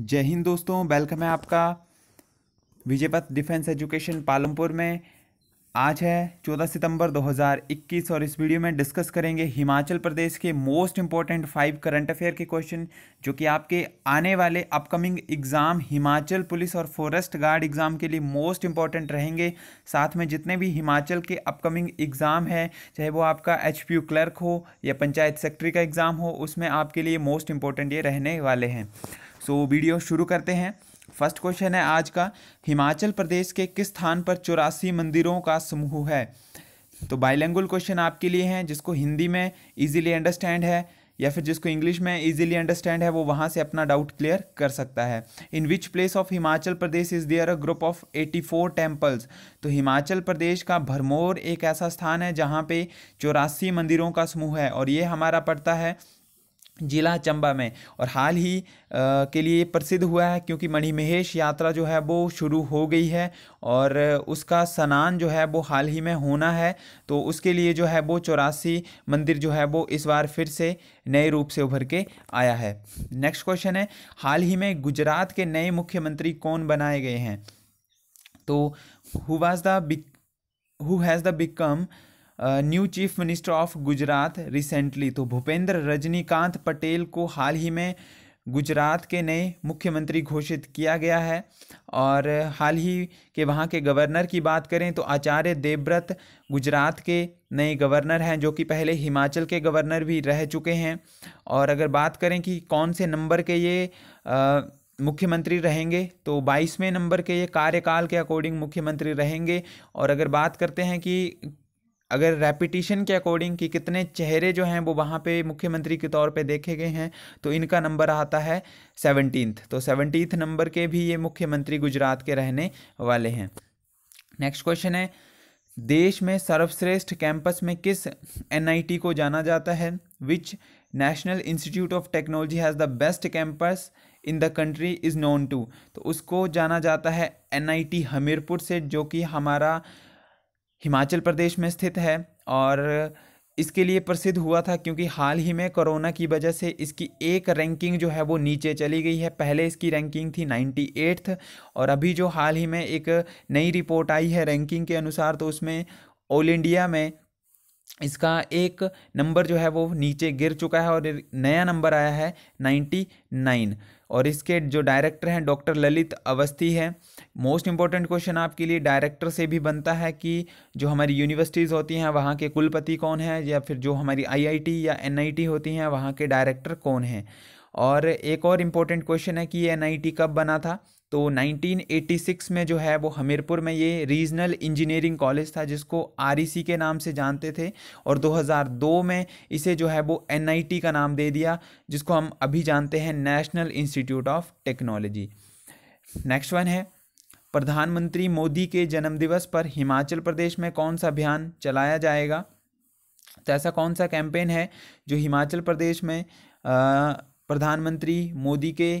जय हिंद दोस्तों वेलकम है आपका विजयपथ डिफेंस एजुकेशन पालमपुर में आज है 14 सितंबर 2021 और इस वीडियो में डिस्कस करेंगे हिमाचल प्रदेश के most important five current affair के क्वेश्चन जो कि आपके आने वाले अपकमिंग एग्ज़ाम हिमाचल पुलिस और फॉरेस्ट गार्ड एग्ज़ाम के लिए मोस्ट इम्पॉर्टेंट रहेंगे साथ में जितने भी हिमाचल के अपकमिंग एग्ज़ाम है चाहे वो आपका एच क्लर्क हो या पंचायत सेक्रेटरी का एग्ज़ाम हो उसमें आपके लिए मोस्ट इम्पॉर्टेंट ये रहने वाले हैं सो वीडियो शुरू करते हैं फर्स्ट क्वेश्चन है आज का हिमाचल प्रदेश के किस स्थान पर चौरासी मंदिरों का समूह है तो बाइलेंगुल क्वेश्चन आपके लिए हैं जिसको हिंदी में इजीली अंडरस्टैंड है या फिर जिसको इंग्लिश में इजीली अंडरस्टैंड है वो वहाँ से अपना डाउट क्लियर कर सकता है in which place of Himachal Pradesh is there a group of 84 temples तो हिमाचल प्रदेश का भरमौर एक ऐसा स्थान है जहाँ पे चौरासी मंदिरों का समूह है और ये हमारा पड़ता है जिला चंबा में और हाल ही आ, के लिए प्रसिद्ध हुआ है क्योंकि मणिमहेश यात्रा जो है वो शुरू हो गई है और उसका स्नान जो है वो हाल ही में होना है तो उसके लिए जो है वो चौरासी मंदिर जो है वो इस बार फिर से नए रूप से उभर के आया है नेक्स्ट क्वेश्चन है हाल ही में गुजरात के नए मुख्यमंत्री कौन बनाए गए हैं तो हु वाज द बिक who has the become new chief minister of Gujarat recently तो भूपेंद्र रजनीकांत पटेल को हाल ही में गुजरात के नए मुख्यमंत्री घोषित किया गया है और हाल ही के वहाँ के गवर्नर की बात करें तो आचार्य देवव्रत गुजरात के नए गवर्नर हैं जो कि पहले हिमाचल के गवर्नर भी रह चुके हैं और अगर बात करें कि कौन से नंबर के ये आ, मुख्यमंत्री रहेंगे तो बाईसवें नंबर के ये कार्यकाल के अकॉर्डिंग मुख्यमंत्री रहेंगे और अगर बात करते हैं कि अगर रेपिटिशन के अकॉर्डिंग कि कितने चेहरे जो हैं वो वहाँ पे मुख्यमंत्री के तौर पे देखे गए हैं तो इनका नंबर आता है सेवनटीन्थ तो सेवनटीन्थ नंबर के भी ये मुख्यमंत्री गुजरात के रहने वाले हैं नेक्स्ट क्वेश्चन है देश में सर्वश्रेष्ठ कैंपस में किस एन को जाना जाता है which national institute of technology has the best campus in the country is known to तो उसको जाना जाता है एन हमीरपुर से जो कि हमारा हिमाचल प्रदेश में स्थित है और इसके लिए प्रसिद्ध हुआ था क्योंकि हाल ही में कोरोना की वजह से इसकी एक रैंकिंग जो है वो नीचे चली गई है पहले इसकी रैंकिंग थी नाइन्टी एट्थ और अभी जो हाल ही में एक नई रिपोर्ट आई है रैंकिंग के अनुसार तो उसमें ऑल इंडिया में इसका एक नंबर जो है वो नीचे गिर चुका है और नया नंबर आया है नाइन्टी नाइन और इसके जो डायरेक्टर हैं डॉक्टर ललित अवस्थी हैं मोस्ट इम्पॉर्टेंट क्वेश्चन आपके लिए डायरेक्टर से भी बनता है कि जो हमारी यूनिवर्सिटीज़ होती हैं वहाँ के कुलपति कौन हैं या फिर जो हमारी आईआईटी या एनआईटी होती हैं वहाँ के डायरेक्टर कौन हैं और एक और इम्पॉर्टेंट क्वेश्चन है कि ये एन कब बना था तो 1986 में जो है वो हमीरपुर में ये रीजनल इंजीनियरिंग कॉलेज था जिसको आर के नाम से जानते थे और 2002 में इसे जो है वो एन का नाम दे दिया जिसको हम अभी जानते हैं national institute of technology next one है प्रधानमंत्री मोदी के जन्मदिवस पर हिमाचल प्रदेश में कौन सा अभियान चलाया जाएगा तो ऐसा कौन सा कैंपेन है जो हिमाचल प्रदेश में प्रधानमंत्री मोदी के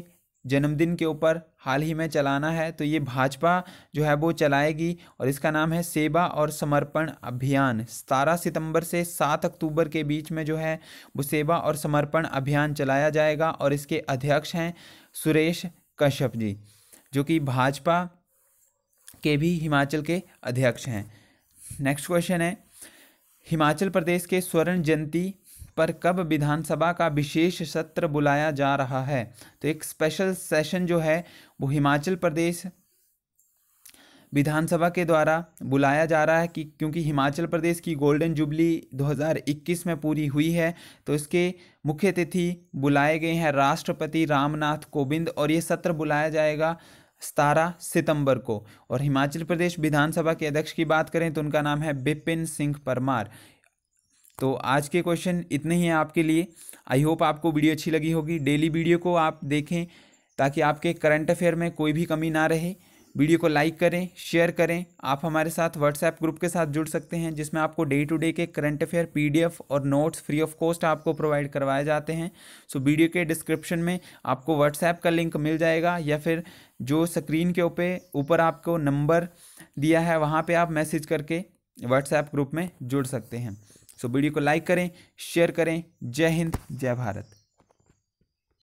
जन्मदिन के ऊपर हाल ही में चलाना है तो ये भाजपा जो है वो चलाएगी और इसका नाम है सेवा और समर्पण अभियान सतारह सितंबर से सात अक्टूबर के बीच में जो है वो सेवा और समर्पण अभियान चलाया जाएगा और इसके अध्यक्ष हैं सुरेश कश्यप जी जो कि भाजपा के भी हिमाचल के अध्यक्ष हैं नेक्स्ट क्वेश्चन है हिमाचल प्रदेश के स्वर्ण जयंती पर कब विधानसभा का विशेष सत्र बुलाया जा रहा है तो एक स्पेशल सेशन जो है वो हिमाचल प्रदेश विधानसभा के द्वारा बुलाया जा रहा है कि क्योंकि हिमाचल प्रदेश की गोल्डन जुबली 2021 में पूरी हुई है तो इसके मुख्य अतिथि बुलाए गए हैं राष्ट्रपति रामनाथ कोविंद और ये सत्र बुलाया जाएगा सतारह सितंबर को और हिमाचल प्रदेश विधानसभा के अध्यक्ष की बात करें तो उनका नाम है बिपिन सिंह परमार तो आज के क्वेश्चन इतने ही हैं आपके लिए आई होप आपको वीडियो अच्छी लगी होगी डेली वीडियो को आप देखें ताकि आपके करंट अफेयर में कोई भी कमी ना रहे वीडियो को लाइक करें शेयर करें आप हमारे साथ व्हाट्सएप ग्रुप के साथ जुड़ सकते हैं जिसमें आपको डे टू डे के करंट अफेयर पीडीएफ और नोट्स फ्री ऑफ कॉस्ट आपको प्रोवाइड करवाए जाते हैं सो वीडियो के डिस्क्रिप्शन में आपको व्हाट्सएप का लिंक मिल जाएगा या फिर जो स्क्रीन के ऊपर ऊपर आपको नंबर दिया है वहाँ पर आप मैसेज करके व्हाट्सएप ग्रुप में जुड़ सकते हैं सो वीडियो को लाइक करें शेयर करें जय हिंद जय भारत